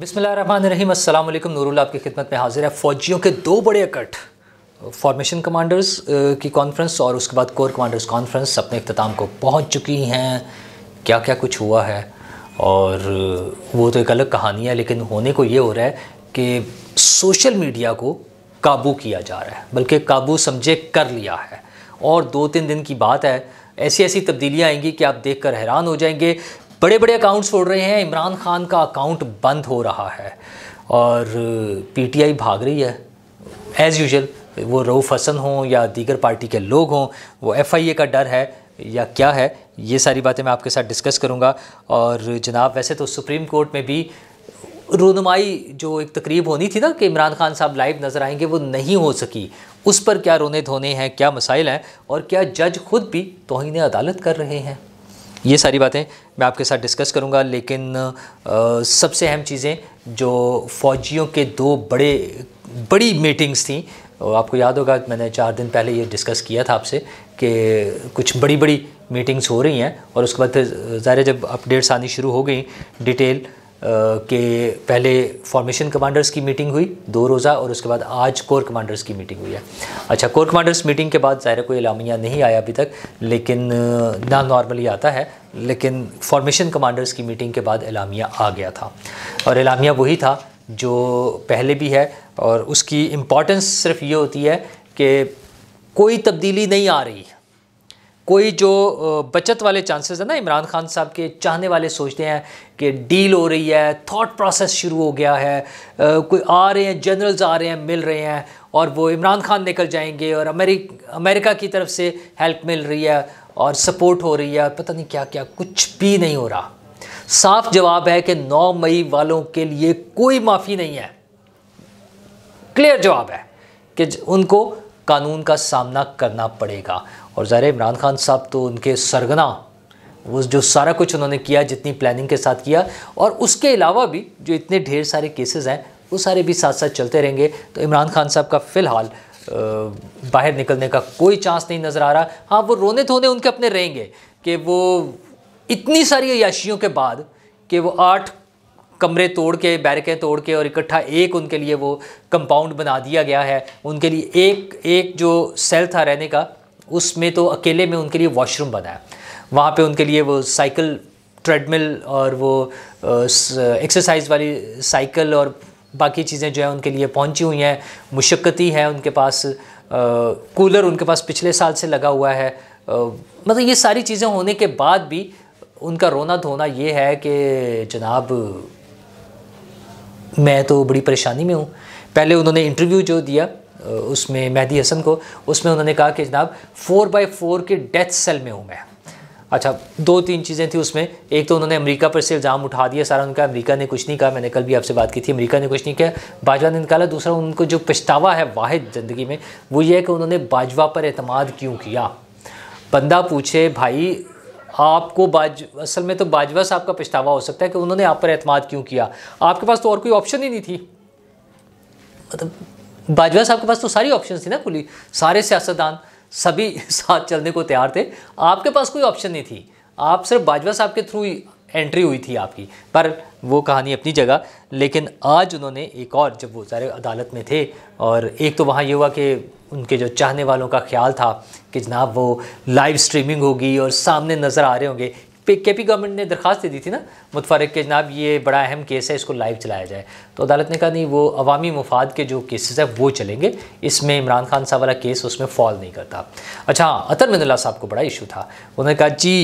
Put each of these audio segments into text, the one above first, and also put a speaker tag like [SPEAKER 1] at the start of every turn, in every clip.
[SPEAKER 1] बिसमीम अल्लाम नूरुल आपकी खिदमत में हाजिर है फ़ौजियों के दो बड़े अकट फॉर्मेशन कमांडर्स की कॉन्फ्रेंस और उसके बाद कोर कमांडर्स कॉन्फ्रेंस अपने अख्ताम को पहुंच चुकी हैं क्या क्या कुछ हुआ है और वो तो एक अलग कहानी है लेकिन होने को ये हो रहा है कि सोशल मीडिया को काबू किया जा रहा है बल्कि काबू समझे कर लिया है और दो तीन दिन की बात है ऐसी ऐसी तब्दीलियाँ आएंगी कि आप देख कर हैरान हो जाएंगे बड़े बड़े अकाउंट्स छोड़ रहे हैं इमरान खान का अकाउंट बंद हो रहा है और पीटीआई भाग रही है एज़ यूजल वो रऊफ़ हसन हों या दीगर पार्टी के लोग हों वो एफआईए का डर है या क्या है ये सारी बातें मैं आपके साथ डिस्कस करूँगा और जनाब वैसे तो सुप्रीम कोर्ट में भी रोनुमाई जो एक तकरीब होनी थी ना कि इमरान खान साहब लाइव नज़र आएंगे वो नहीं हो सकी उस पर क्या रोने धोने हैं क्या मसाइल हैं और क्या जज खुद भी तोहिने अदालत कर रहे हैं ये सारी बातें मैं आपके साथ डिस्कस करूंगा लेकिन आ, सबसे अहम चीज़ें जो फौजियों के दो बड़े बड़ी मीटिंग्स थी आपको याद होगा मैंने चार दिन पहले ये डिस्कस किया था आपसे कि कुछ बड़ी बड़ी मीटिंग्स हो रही हैं और उसके बाद ज़ाहिर जब अपडेट्स आनी शुरू हो गई डिटेल के पहले फॉर्मेशन कमांडर्स की मीटिंग हुई दो रोज़ा और उसके बाद आज कोर कमांडर्स की मीटिंग हुई है अच्छा कोर कमांडर्स मीटिंग के बाद ज़ाहिर कोई एलामिया नहीं आया अभी तक लेकिन ना नॉर्मली आता है लेकिन फॉर्मेशन कमांडर्स की मीटिंग के बाद एलामिया आ गया था और एलामिया वही था जो पहले भी है और उसकी इम्पॉर्टेंस सिर्फ ये होती है कि कोई तब्दीली नहीं आ रही कोई जो बचत वाले चांसेस है ना इमरान खान साहब के चाहने वाले सोचते हैं कि डील हो रही है थॉट प्रोसेस शुरू हो गया है कोई आ रहे हैं जनरल्स आ रहे हैं मिल रहे हैं और वो इमरान खान निकल जाएंगे और अमेरिक अमेरिका की तरफ से हेल्प मिल रही है और सपोर्ट हो रही है पता नहीं क्या क्या कुछ भी नहीं हो रहा साफ जवाब है कि 9 मई वालों के लिए कोई माफ़ी नहीं है क्लियर जवाब है कि उनको कानून का सामना करना पड़ेगा और ज़ाहिर इमरान खान साहब तो उनके सरगना वो जो सारा कुछ उन्होंने किया जितनी प्लानिंग के साथ किया और उसके अलावा भी जो इतने ढेर सारे केसेस हैं वो सारे भी साथ साथ चलते रहेंगे तो इमरान खान साहब का फ़िलहाल बाहर निकलने का कोई चांस नहीं नज़र आ रहा हाँ वो रोने धोने उनके अपने रहेंगे कि वो इतनी सारी अयाशियों के बाद कि वो आठ कमरे तोड़ के बैरकें तोड़ के और इकट्ठा एक उनके लिए वो कंपाउंड बना दिया गया है उनके लिए एक एक जो सेल था रहने का उसमें तो अकेले में उनके लिए वॉशरूम बनाया वहाँ पे उनके लिए वो साइकिल ट्रेडमिल और वो एक्सरसाइज वाली साइकिल और बाकी चीज़ें जो है उनके लिए पहुँची हुई हैं मुशक्क़ती है उनके पास कूलर उनके पास पिछले साल से लगा हुआ है मतलब ये सारी चीज़ें होने के बाद भी उनका रोना धोना ये है कि जनाब मैं तो बड़ी परेशानी में हूँ पहले उन्होंने इंटरव्यू जो दिया उसमें मेहदी हसन को उसमें उन्होंने कहा कि जनाब फ़ोर बाई फोर के डेथ सेल में हूँ मैं अच्छा दो तीन चीज़ें थी उसमें एक तो उन्होंने अमेरिका पर से इल्ज़ाम उठा दिया सारा उनका अमेरिका ने कुछ नहीं कहा मैंने कल भी आपसे बात की थी अमेरिका ने कुछ नहीं किया बाजवा ने निकाला दूसरा उनको जो पछतावा है वाहिद ज़िंदगी में वो ये है कि उन्होंने बाजवा पर अतमाद क्यों किया बंदा पूछे भाई आपको बाज असल में तो बाजवा साहब का पछतावा हो सकता है कि उन्होंने आप पर अतमाद क्यों किया आपके पास तो और कोई ऑप्शन ही नहीं थी मतलब बाजवा साहब के पास तो सारी ऑप्शन थी ना खुली सारे सियासतदान सभी साथ चलने को तैयार थे आपके पास कोई ऑप्शन नहीं थी आप सिर्फ बाजवा साहब के थ्रू ही एंट्री हुई थी आपकी पर वो कहानी अपनी जगह लेकिन आज उन्होंने एक और जब वो सारे अदालत में थे और एक तो वहाँ ये हुआ कि उनके जो चाहने वालों का ख्याल था कि जनाब वो लाइव स्ट्रीमिंग होगी और सामने नज़र आ रहे होंगे पे के पी गवर्नमेंट ने दरख्वास्त दे दी थी ना मुतफरक के जनाब ये बड़ा अहम केस है इसको लाइव चलाया जाए तो अदालत ने कहा नहीं वो अवामी मफाद के जो केसेस हैं वो चलेंगे इसमें इमरान खान साहब वाला केस उसमें फॉल नहीं करता अच्छा अतर मिनला साहब को बड़ा इशू था उन्होंने कहा जी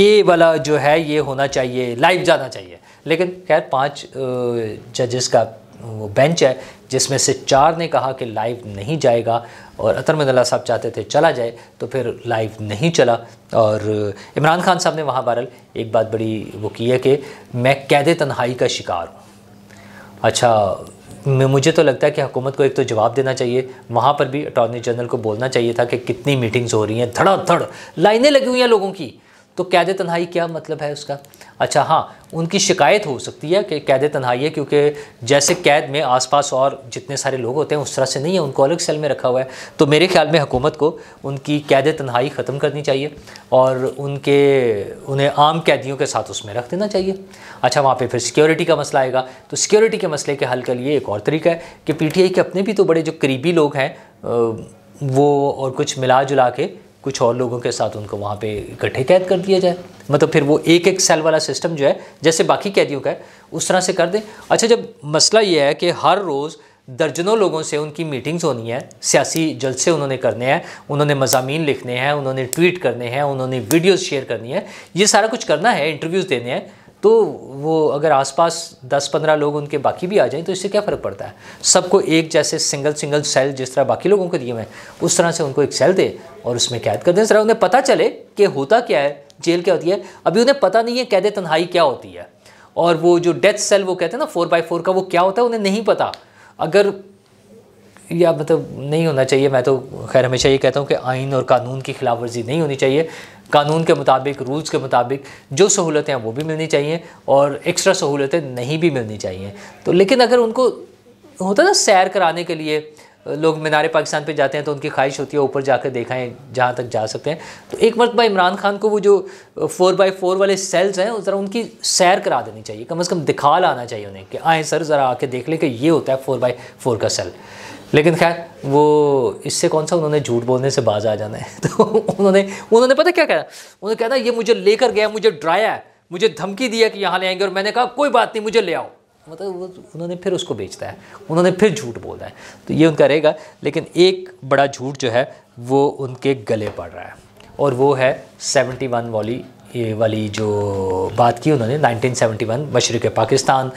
[SPEAKER 1] ये वाला जो है ये होना चाहिए लाइव जाना चाहिए लेकिन खैर पाँच जजेस का वो बेंच है जिसमें से चार ने कहा कि लाइव नहीं जाएगा और अतर मदल्ला साहब चाहते थे चला जाए तो फिर लाइव नहीं चला और इमरान खान साहब ने वहाँ बहरल एक बात बड़ी वो की है कि मैं कैद तन्हाई का शिकार हूँ अच्छा मुझे तो लगता है कि हुकूमत को एक तो जवाब देना चाहिए वहाँ पर भी अटॉर्नी जनरल को बोलना चाहिए था कि कितनी मीटिंग्स हो रही हैं धड़ाधड़ लाइनें लगी हुई हैं लोगों की तो कैद तन्हाई क्या मतलब है उसका अच्छा हाँ उनकी शिकायत हो सकती है कि कैद तन्हाई है क्योंकि जैसे कैद में आसपास और जितने सारे लोग होते हैं उस तरह से नहीं है उनको अलग सेल में रखा हुआ है तो मेरे ख्याल में हुकूमत को उनकी कैद तन्हाई ख़त्म करनी चाहिए और उनके उन्हें आम कैदियों के साथ उसमें रख देना चाहिए अच्छा वहाँ पर फिर सिक्योरिटी का मसला आएगा तो सिक्योरिटी के मसले के हल के लिए एक और तरीका है कि पी के अपने भी तो बड़े जो करीबी लोग हैं वो और कुछ मिला जुला के कुछ और लोगों के साथ उनको वहाँ पे इकट्ठे कैद कर दिया जाए मतलब फिर वो एक एक सेल वाला सिस्टम जो है जैसे बाकी कैदियों का है उस तरह से कर दें अच्छा जब मसला ये है कि हर रोज़ दर्जनों लोगों से उनकी मीटिंग्स होनी है सियासी जलसे उन्होंने करने हैं उन्होंने मजामी लिखने हैं उन्होंने ट्वीट करने हैं उन्होंने वीडियोस शेयर करनी है ये सारा कुछ करना है इंटरव्यूज़ देने हैं तो वो अगर आसपास 10-15 लोग उनके बाकी भी आ जाएं तो इससे क्या फ़र्क पड़ता है सबको एक जैसे सिंगल सिंगल सेल जिस तरह बाकी लोगों को दिए हुए हैं उस तरह से उनको एक सेल दे और उसमें कैद कर दें जरा उन्हें पता चले कि होता क्या है जेल क्या होती है अभी उन्हें पता नहीं है कैद तन्हाई क्या होती है और वो जो डेथ सेल वो कहते हैं ना फोर बाई फोर का वो क्या होता है उन्हें नहीं पता अगर या मतलब नहीं होना चाहिए मैं तो खैर हमेशा ये कहता हूँ कि आइन और कानून की खिलाफ वर्जी नहीं होनी चाहिए कानून के मुताबिक रूल्स के मुताबिक जो सहूलतें हैं वो भी मिलनी चाहिए और एक्स्ट्रा सहूलतें नहीं भी मिलनी चाहिए तो लेकिन अगर उनको होता ना सैर कराने के लिए लोग मीनार पाकिस्तान पे जाते हैं तो उनकी ख्वाहिश होती है ऊपर जाकर देखाएं जहाँ तक जा सकते हैं तो एक मरतबा इमरान खान को वो जो फोर बाई फोर वाले सेल्स हैं ज़रा उनकी सैर करा देनी चाहिए कम अज़ कम दिखा लाना चाहिए उन्हें कि आएँ सर ज़रा आके देख लें कि ये होता है फ़ोर बाई फोर का सेल लेकिन खैर वो इससे कौन सा उन्होंने झूठ बोलने से बाज आ जाना है तो उन्होंने उन्होंने पता क्या कहा उन्होंने कहा ना ये मुझे लेकर गया मुझे डराया मुझे धमकी दिया कि यहाँ ले आएंगे और मैंने कहा कोई बात नहीं मुझे ले आओ मतलब वो उन्होंने फिर उसको बेचता है उन्होंने फिर झूठ बोला है तो ये उनका रहेगा लेकिन एक बड़ा झूठ जो है वो उनके गले पड़ रहा है और वो है सेवेंटी वन वाली ये वाली जो बात की उन्होंने 1971 मशरक़ पाकिस्तान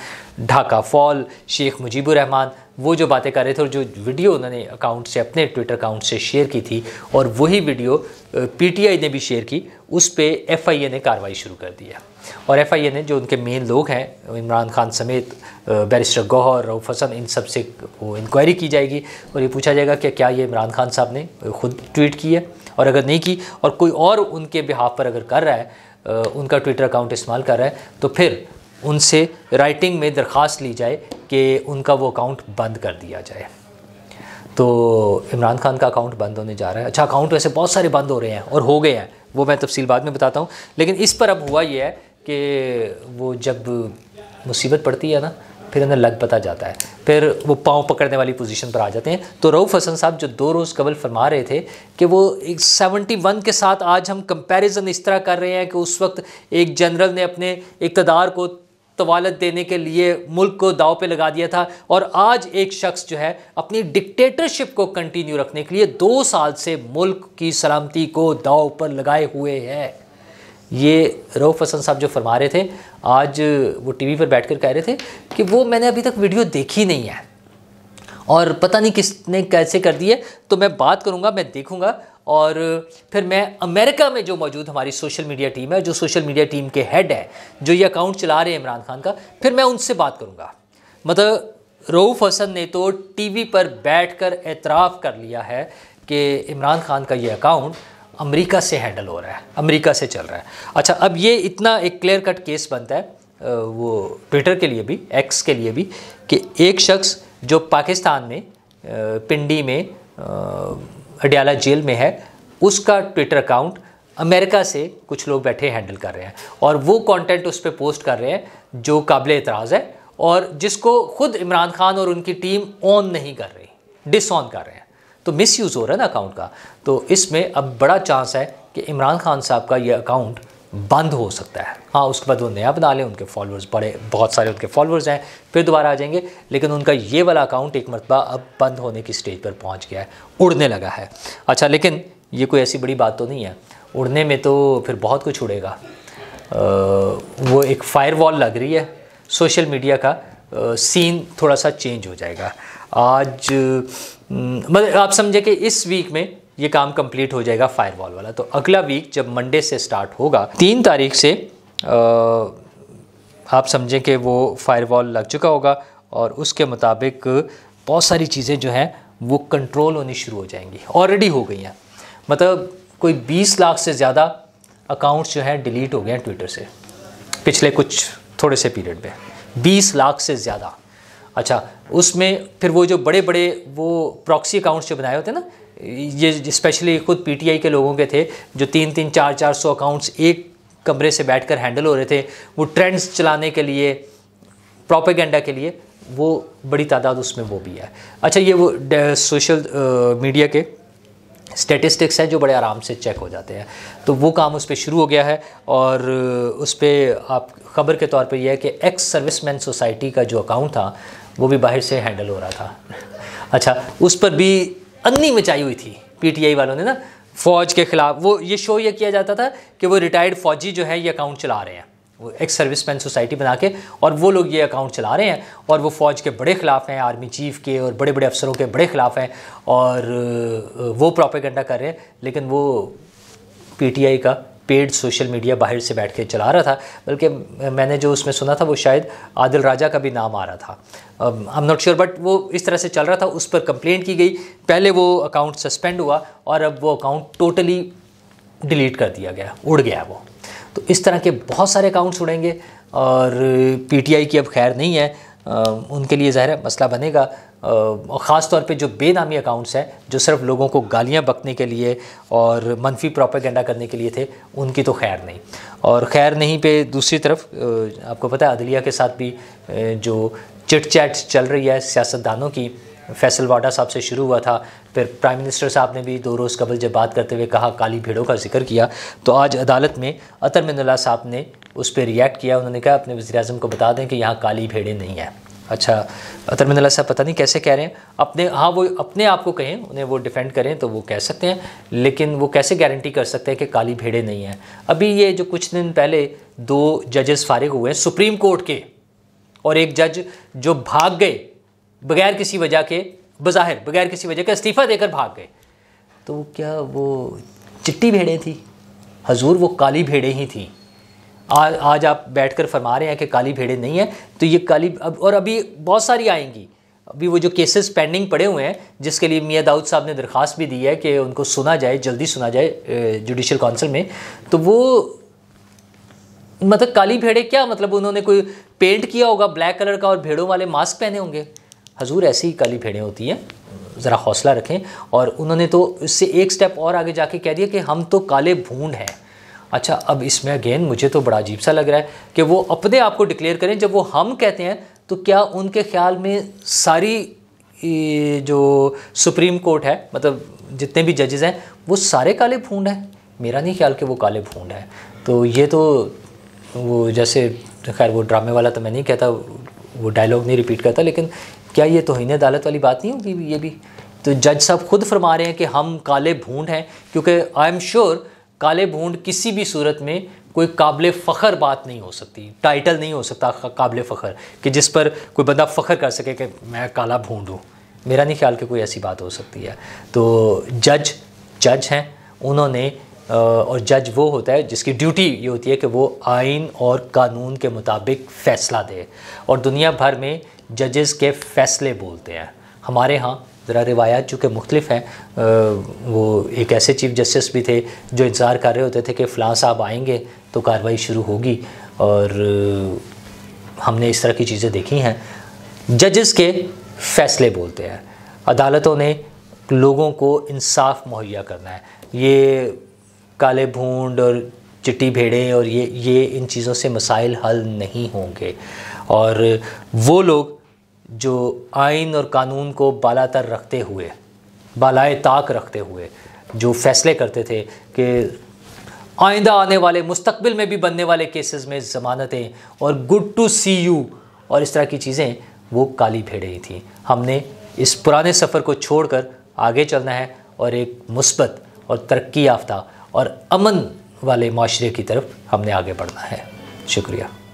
[SPEAKER 1] ढाका फॉल शेख मुजीबुर रहमान वो जो बातें कर रहे थे और जो वीडियो उन्होंने अकाउंट से अपने ट्विटर अकाउंट से शेयर की थी और वही वीडियो पीटीआई ने भी शेयर की उस पर एफआईए ने कार्रवाई शुरू कर दिया और एफआईए ने जो उनके मेन लोग हैं इमरान खान समेत बैरिस्टर गौहर रऊफ हसन इन सब से वो इंक्वायरी की जाएगी और ये पूछा जाएगा कि क्या ये इमरान खान साहब ने खुद ट्वीट की है और अगर नहीं की और कोई और उनके बिहाफ पर अगर कर रहा है उनका ट्विटर अकाउंट इस्तेमाल कर रहा है तो फिर उनसे राइटिंग में दरख्वास्त ली जाए कि उनका वो अकाउंट बंद कर दिया जाए तो इमरान खान का अकाउंट बंद होने जा रहा है अच्छा अकाउंट वैसे बहुत सारे बंद हो रहे हैं और हो गए हैं वो मैं तफसील बाद में बताता हूँ लेकिन इस पर अब हुआ यह है कि वो जब मुसीबत पड़ती है ना फिर उन्हें लग पता जाता है फिर वो पाँव पकड़ने वाली पोजीशन पर आ जाते हैं तो रऊफ़ हसन साहब जो दो रोज़ कबल फरमा रहे थे कि वो एक सेवेंटी वन के साथ आज हम कंपैरिजन इस तरह कर रहे हैं कि उस वक्त एक जनरल ने अपने इकतदार को तवालत देने के लिए मुल्क को दाव पे लगा दिया था और आज एक शख्स जो है अपनी डिक्टेटरशिप को कंटिन्यू रखने के लिए दो साल से मुल्क की सलामती को दाव पर लगाए हुए है ये रऊफ़ हसन साहब जो फरमा रहे थे आज वो टीवी पर बैठकर कह रहे थे कि वो मैंने अभी तक वीडियो देखी नहीं है और पता नहीं किसने कैसे कर दिए तो मैं बात करूँगा मैं देखूँगा और फिर मैं अमेरिका में जो मौजूद हमारी सोशल मीडिया टीम है जो सोशल मीडिया टीम के हेड है जो ये अकाउंट चला रहे हैं इमरान खान का फिर मैं उनसे बात करूँगा मतलब रऊफ़ हसन ने तो टीवी पर बैठकर एतराफ़ कर लिया है कि इमरान खान का ये अकाउंट अमेरिका से हैंडल हो रहा है अमेरिका से चल रहा है अच्छा अब ये इतना एक क्लियर कट केस बनता है वो ट्विटर के लिए भी एक्स के लिए भी कि एक शख्स जो पाकिस्तान में पिंडी में अडियाला जेल में है उसका ट्विटर अकाउंट अमेरिका से कुछ लोग बैठे हैंडल कर रहे हैं और वो कंटेंट उस पर पोस्ट कर रहे हैं जो काबिल एतराज़ है और जिसको खुद इमरान खान और उनकी टीम ऑन नहीं कर रही डिस ऑन कर रहे हैं तो मिसयूज़ हो रहा है ना अकाउंट का तो इसमें अब बड़ा चांस है कि इमरान खान साहब का ये अकाउंट बंद हो सकता है हाँ उसके बाद वो नया बना लें उनके फॉलोअर्स बड़े बहुत सारे उनके फॉलोअर्स हैं फिर दोबारा आ जाएंगे लेकिन उनका ये वाला अकाउंट एक मरतबा अब बंद होने की स्टेज पर पहुँच गया है उड़ने लगा है अच्छा लेकिन ये कोई ऐसी बड़ी बात तो नहीं है उड़ने में तो फिर बहुत कुछ उड़ेगा आ, वो एक फायर लग रही है सोशल मीडिया का आ, सीन थोड़ा सा चेंज हो जाएगा आज मतलब आप समझे कि इस वीक में ये काम कंप्लीट हो जाएगा फायरवॉल वाला तो अगला वीक जब मंडे से स्टार्ट होगा तीन तारीख से आप समझें कि वो फायरवॉल लग चुका होगा और उसके मुताबिक बहुत सारी चीज़ें जो हैं वो कंट्रोल होनी शुरू हो जाएंगी ऑलरेडी हो गई हैं मतलब कोई 20 लाख से ज़्यादा अकाउंट्स जो हैं डिलीट हो गए हैं ट्विटर से पिछले कुछ थोड़े से पीरियड में 20 लाख से ज़्यादा अच्छा उसमें फिर वो जो बड़े बड़े वो प्रॉक्सी अकाउंट्स जो बनाए होते हैं ना ये स्पेशली खुद पीटीआई के लोगों के थे जो तीन तीन चार चार सौ अकाउंट्स एक कमरे से बैठकर हैंडल हो रहे थे वो ट्रेंड्स चलाने के लिए प्रोपेगेंडा के लिए वो बड़ी तादाद उसमें वो भी है अच्छा ये वो सोशल मीडिया के स्टेटिस्टिक्स हैं जो बड़े आराम से चेक हो जाते हैं तो वो काम उस पर शुरू हो गया है और उस पर आप खबर के तौर पर यह है कि एक्स सर्विसमैन सोसाइटी का जो अकाउंट था वो भी बाहर से हैंडल हो रहा था अच्छा उस पर भी अन्नी मचाई हुई थी पीटीआई वालों ने ना फौज के खिलाफ वो ये शो ये किया जाता था कि वो रिटायर्ड फौजी जो है ये अकाउंट चला रहे हैं वो एक्स सर्विस मैन सोसाइटी बना के और वो लोग ये अकाउंट चला रहे हैं और वो फ़ौज के बड़े ख़िलाफ़ हैं आर्मी चीफ के और बड़े बड़े अफसरों के बड़े ख़िलाफ़ हैं और वो प्रॉपर कर रहे हैं लेकिन वो पीटीआई का पेड सोशल मीडिया बाहर से बैठ के चला रहा था बल्कि मैंने जो उसमें सुना था वो शायद आदिल राजा का भी नाम आ रहा था I am not sure but वो इस तरह से चल रहा था उस पर कंप्लेंट की गई पहले वो अकाउंट सस्पेंड हुआ और अब वो अकाउंट टोटली डिलीट कर दिया गया उड़ गया वो तो इस तरह के बहुत सारे अकाउंट्स उड़ेंगे और पीटीआई की अब खैर नहीं है um, उनके लिए ज़ाहिर मसला बनेगा ख़ास तौर पे जो बेनामी अकाउंट्स हैं जो सिर्फ लोगों को गालियाँ बकने के लिए और मनफी प्रोपेगेंडा करने के लिए थे उनकी तो खैर नहीं और खैर नहीं पे दूसरी तरफ आपको पता है अदलिया के साथ भी जो चिट चैट चल रही है सियासतदानों की फैसल वाडा साहब से शुरू हुआ था फिर प्राइम मिनिस्टर साहब ने भी दो रोज़ कबल जब बात करते हुए कहा काली भीड़ों का जिक्र किया तो आज अदालत में अतर मिनला साहब ने उस पर रिएक्ट किया उन्होंने कहा अपने वजी को बता दें कि यहाँ काली भीड़ें नहीं हैं अच्छा अतरमिंदला साहब पता नहीं कैसे कह रहे हैं अपने हाँ वो अपने आप को कहें उन्हें वो डिफेंड करें तो वो कह सकते हैं लेकिन वो कैसे गारंटी कर सकते हैं कि काली भेड़े नहीं हैं अभी ये जो कुछ दिन पहले दो जजेस फारिग हुए हैं सुप्रीम कोर्ट के और एक जज जो भाग गए बगैर किसी वजह के बज़ाहिर बगैर किसी वजह के इस्तीफ़ा देकर भाग गए तो क्या वो चिट्टी भेड़ें थी हजूर वो काली भेड़ें ही थी आ, आज आप बैठकर फरमा रहे हैं कि काली भेड़े नहीं हैं तो ये काली अब और अभी बहुत सारी आएंगी अभी वो जो केसेस पेंडिंग पड़े हुए हैं जिसके लिए मियाँ दाऊद साहब ने दरख्वास्त भी दी है कि उनको सुना जाए जल्दी सुना जाए जुडिशल काउंसिल में तो वो मतलब काली भेड़े क्या मतलब उन्होंने कोई पेंट किया होगा ब्लैक कलर का और भेड़ों वाले मास्क पहने होंगे हजूर ऐसी ही काली भेड़ें होती हैं ज़रा हौसला रखें और उन्होंने तो इससे एक स्टेप और आगे जाके कह दिया कि हम तो काले भूड हैं अच्छा अब इसमें अगेन मुझे तो बड़ा अजीब सा लग रहा है कि वो अपने आप को डिक्लेयर करें जब वो हम कहते हैं तो क्या उनके ख्याल में सारी जो सुप्रीम कोर्ट है मतलब जितने भी जजेज हैं वो सारे काले फूंड हैं मेरा नहीं ख्याल कि वो काले फूंड है तो ये तो वो जैसे खैर वो ड्रामे वाला तो मैं नहीं कहता वो डायलॉग नहीं रिपीट करता लेकिन क्या ये तोहन अदालत वाली बात नहीं होगी ये भी तो जज साहब खुद फरमा रहे हैं कि हम काले भूड हैं क्योंकि आई एम श्योर काले भूंड किसी भी सूरत में कोई काबिल फ़खर बात नहीं हो सकती टाइटल नहीं हो सकता काबिल फ़खर कि जिस पर कोई बंदा फ़ख्र कर सके कि मैं काला भूंड हूँ मेरा नहीं ख्याल कि कोई ऐसी बात हो सकती है तो जज जज हैं उन्होंने और जज वो होता है जिसकी ड्यूटी ये होती है कि वो आइन और कानून के मुताबिक फ़ैसला दे और दुनिया भर में जजेस के फ़ैसले बोलते हैं हमारे यहाँ ज़रा रिवायात चूँकि मुख्तफ़ हैं वो एक ऐसे चीफ जस्टिस भी थे जो इंतज़ार कर रहे होते थे कि फ़लाँ साहब आएँगे तो कार्रवाई शुरू होगी और हमने इस तरह की चीज़ें देखी हैं जजस के फैसले बोलते हैं अदालतों ने लोगों को इंसाफ मुहैया करना है ये काले भूड और चिट्टी भेड़े और ये ये इन चीज़ों से मसाइल हल नहीं होंगे और वो लोग जो आइन और कानून को बालातर रखते हुए बालाए ताक रखते हुए जो फैसले करते थे कि आइंदा आने वाले मुस्तबिल में भी बनने वाले केसेस में ज़मानतें और गुड टू सी यू और इस तरह की चीज़ें वो काली भेड़ ही थी हमने इस पुराने सफ़र को छोड़कर आगे चलना है और एक मुस्बत और तरक्की याफ्ता और अमन वाले माशरे की तरफ हमने आगे बढ़ना है शुक्रिया